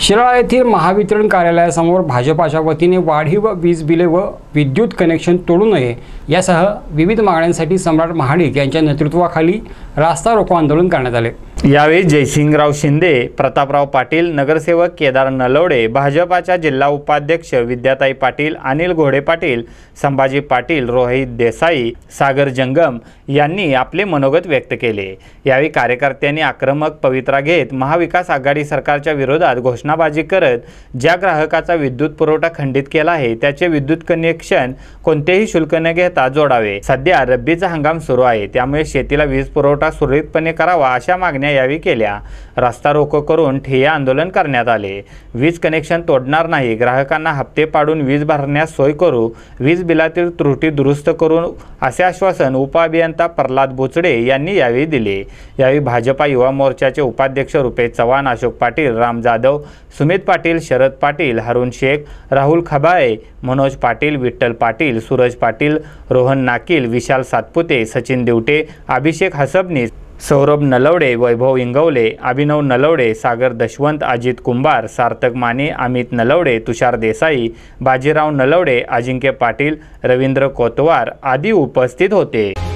शिराळा येथील महावितरण कार्यालयासमोर भाजपाच्या वतीने वाढीव वीज बिले व विद्युत कनेक्शन तोडू नये यासह विविध मागण्यांसाठी सम्राट महाडिक यांच्या नेतृत्वाखाली रास्ता रोको आंदोलन करण्यात आले यावेळी जयसिंगराव शिंदे प्रतापराव पाटील नगरसेवक केदार नलवडे भाजपाच्या जिल्हा उपाध्यक्ष विद्याताई पाटील अनिल घोडे पाटील संभाजी पाटील रोहित देसाई सागर जंगम यांनी आपले मनोगत व्यक्त केले यावेळी कार्यकर्त्यांनी आक्रमक पवित्रा घेत महाविकास आघाडी सरकारच्या विरोधात घोषणाबाजी करत ज्या ग्राहकाचा विद्युत पुरवठा खंडित केला आहे त्याचे विद्युत कनेक्शन कोणतेही शुल्क न घेता जोडावे सध्या रब्बीचा हंगाम सुरू आहे त्यामुळे शेतीला वीज पुरवठा सुरळीतपणे करावा अशा मागण्या यावेळी केल्या रास्ता रोको करून ठिय्या आंदोलन करण्यात आले वीज कनेक्शन तोडणार नाही ग्राहकांना हप्ते पाडून वीज भरण्यास सोय करू वीज बिलातील त्रुटी दुरुस्त करून असे आश्वासन उपअभियंता प्रल्हाद बोचडे यांनी यावेळी दिले यावेळी भाजपा युवा मोर्चाचे उपाध्यक्ष रुपेश चव्हाण अशोक पाटील राम जाधव सुमित पाटील शरद पाटील हरुण शेख राहुल खबाळे मनोज पाटील विठ्ठल पाटील सूरज पाटील रोहन नाकील विशाल सातपुते सचिन देवटे अभिषेक हसबनीस सौरभ नलवडे वैभव इंगवले अभिनव नलवडे सागर दशवंत अजित कुंभार सार्थक माने अमित नलवडे तुषार देसाई बाजीराव नलवडे अजिंक्य पाटील रवींद्र कोतवार आदी उपस्थित होते